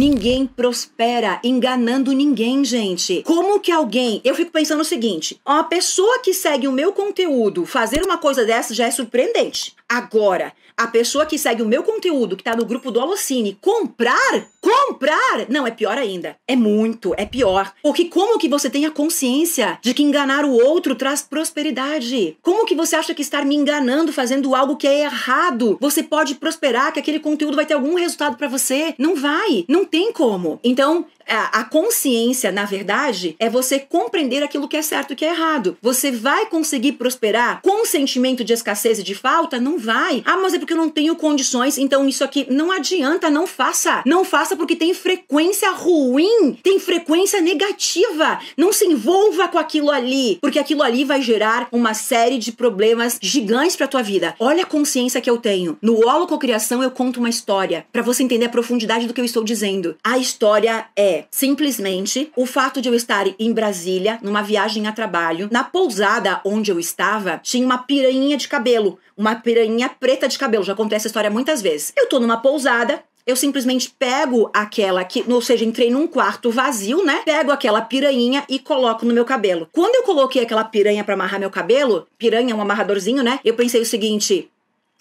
Ninguém prospera enganando ninguém, gente. Como que alguém. Eu fico pensando o seguinte: uma pessoa que segue o meu conteúdo fazer uma coisa dessa já é surpreendente. Agora, a pessoa que segue o meu conteúdo, que tá no grupo do Alocine, comprar Comprar? Não, é pior ainda. É muito, é pior. Porque como que você tem a consciência de que enganar o outro traz prosperidade? Como que você acha que estar me enganando fazendo algo que é errado, você pode prosperar, que aquele conteúdo vai ter algum resultado para você? Não vai, não tem como. Então, a, consciência, na verdade, é você compreender aquilo que é certo e que é errado. Você vai conseguir prosperar com o sentimento de escassez e de falta? Não vai. Ah, mas é porque eu não tenho condições, então isso aqui não adianta, não faça. Não faça porque tem frequência ruim, tem frequência negativa. Não se envolva com aquilo ali, porque aquilo ali vai gerar uma série de problemas gigantes para tua vida. Olha a consciência que eu tenho. No Holococriação eu conto uma história para você entender a profundidade do que eu estou dizendo. A história é simplesmente o fato de eu estar em Brasília numa viagem a trabalho. Na pousada onde eu estava, tinha uma piranha de cabelo, uma piranha preta de cabelo. Já contei essa história muitas vezes. Eu tô numa pousada, eu simplesmente pego aquela que, ou seja, entrei num quarto vazio, né? Pego aquela piranha e coloco no meu cabelo. Quando eu coloquei aquela piranha para amarrar meu cabelo, piranha é um amarradorzinho, né? Eu pensei o seguinte: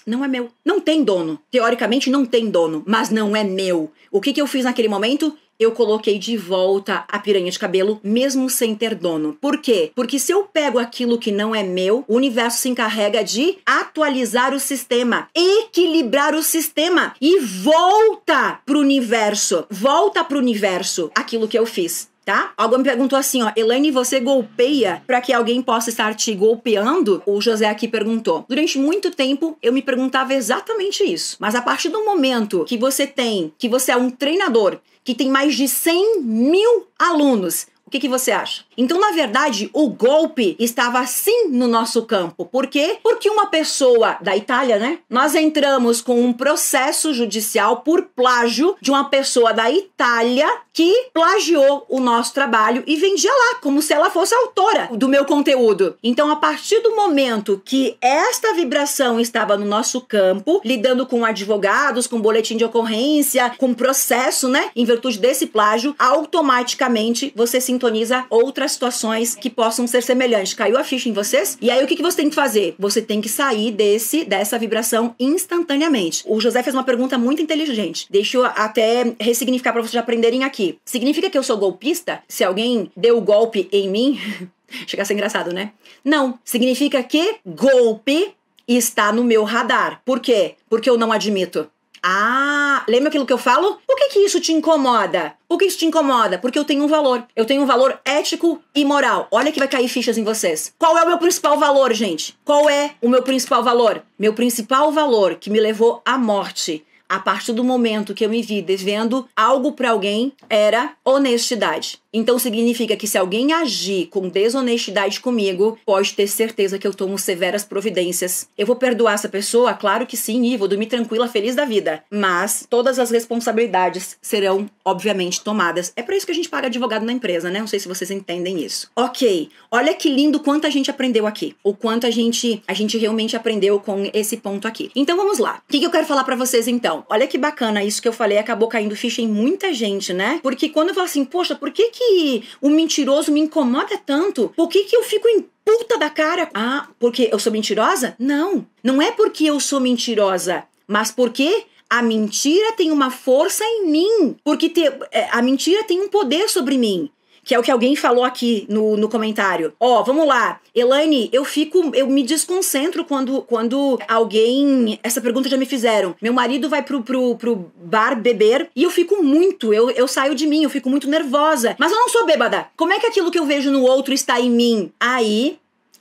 não é meu. Não tem dono. Teoricamente não tem dono, mas não é meu. O que, que eu fiz naquele momento? eu coloquei de volta a piranha de cabelo, mesmo sem ter dono. Por quê? Porque se eu pego aquilo que não é meu, o universo se encarrega de atualizar o sistema, equilibrar o sistema e volta pro universo, volta pro universo aquilo que eu fiz tá? Alguém me perguntou assim, ó, Elaine, você golpeia para que alguém possa estar te golpeando? O José aqui perguntou. Durante muito tempo eu me perguntava exatamente isso, mas a partir do momento que você tem, que você é um treinador que tem mais de 100 mil alunos, o que, que, você acha? Então, na verdade, o golpe estava sim no nosso campo. Por quê? Porque uma pessoa da Itália, né? Nós entramos com um processo judicial por plágio de uma pessoa da Itália que plagiou o nosso trabalho e vendia lá, como se ela fosse autora do meu conteúdo. Então, a partir do momento que esta vibração estava no nosso campo, lidando com advogados, com boletim de ocorrência, com processo, né? Em virtude desse plágio, automaticamente você se sintoniza outras situações que possam ser semelhantes. Caiu a ficha em vocês? E aí o que, que você tem que fazer? Você tem que sair desse dessa vibração instantaneamente. O José fez uma pergunta muito inteligente. Deixa eu até ressignificar para vocês aprenderem aqui. Significa que eu sou golpista? Se alguém deu golpe em mim? Chega a ser engraçado, né? Não. Significa que golpe está no meu radar. Por quê? Porque eu não admito. Ah, lembra aquilo que eu falo? O que que isso te incomoda? O que isso te incomoda? Porque eu tenho um valor. Eu tenho um valor ético e moral. Olha que vai cair fichas em vocês. Qual é o meu principal valor, gente? Qual é o meu principal valor? Meu principal valor que me levou à morte a partir do momento que eu me vi devendo algo para alguém era honestidade. Então significa que se alguém agir com desonestidade comigo, pode ter certeza que eu tomo severas providências. Eu vou perdoar essa pessoa? Claro que sim, e vou dormir tranquila, feliz da vida. Mas todas as responsabilidades serão, obviamente, tomadas. É por isso que a gente paga advogado na empresa, né? Não sei se vocês entendem isso. Ok, olha que lindo quanto a gente aprendeu aqui. O quanto a gente, a gente realmente aprendeu com esse ponto aqui. Então vamos lá. O que, eu quero falar para vocês então? Olha que bacana isso que eu falei, acabou caindo ficha em muita gente, né? Porque quando eu falo assim, poxa, por que, que que o mentiroso me incomoda tanto? Por que, que eu fico em puta da cara? Ah, porque eu sou mentirosa? Não. Não é porque eu sou mentirosa, mas porque a mentira tem uma força em mim, porque te, é, a mentira tem um poder sobre mim que é o que alguém falou aqui no, no comentário. Ó, oh, vamos lá. Elaine, eu fico, eu me desconcentro quando, quando alguém. Essa pergunta já me fizeram. Meu marido vai pro, pro, pro bar beber e eu fico muito, eu, eu saio de mim, eu fico muito nervosa. Mas eu não sou bêbada. Como é que aquilo que eu vejo no outro está em mim? Aí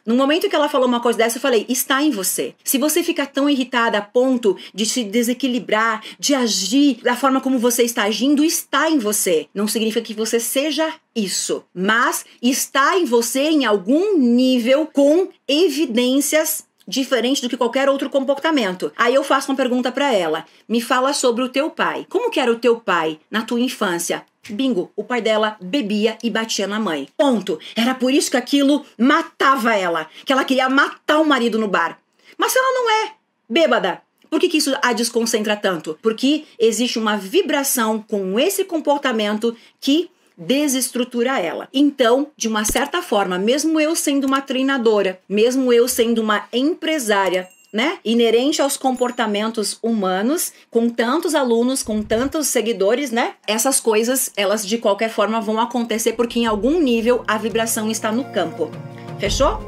no momento que ela falou uma coisa dessa, eu falei: está em você. Se você fica tão irritada a ponto de se desequilibrar, de agir da forma como você está agindo, está em você. Não significa que você seja isso, mas está em você em algum nível com evidências diferente do que qualquer outro comportamento. Aí eu faço uma pergunta para ela: me fala sobre o teu pai. Como que era o teu pai na tua infância? Bingo, o pai dela bebia e batia na mãe. Ponto. Era por isso que aquilo matava ela, que ela queria matar o marido no bar. Mas ela não é bêbada. Por que, que isso a desconcentra tanto? Porque existe uma vibração com esse comportamento que desestrutura ela. Então, de uma certa forma, mesmo eu sendo uma treinadora, mesmo eu sendo uma empresária, né, inerente aos comportamentos humanos, com tantos alunos, com tantos seguidores, né? Essas coisas, elas de qualquer forma vão acontecer porque em algum nível a vibração está no campo. Fechou?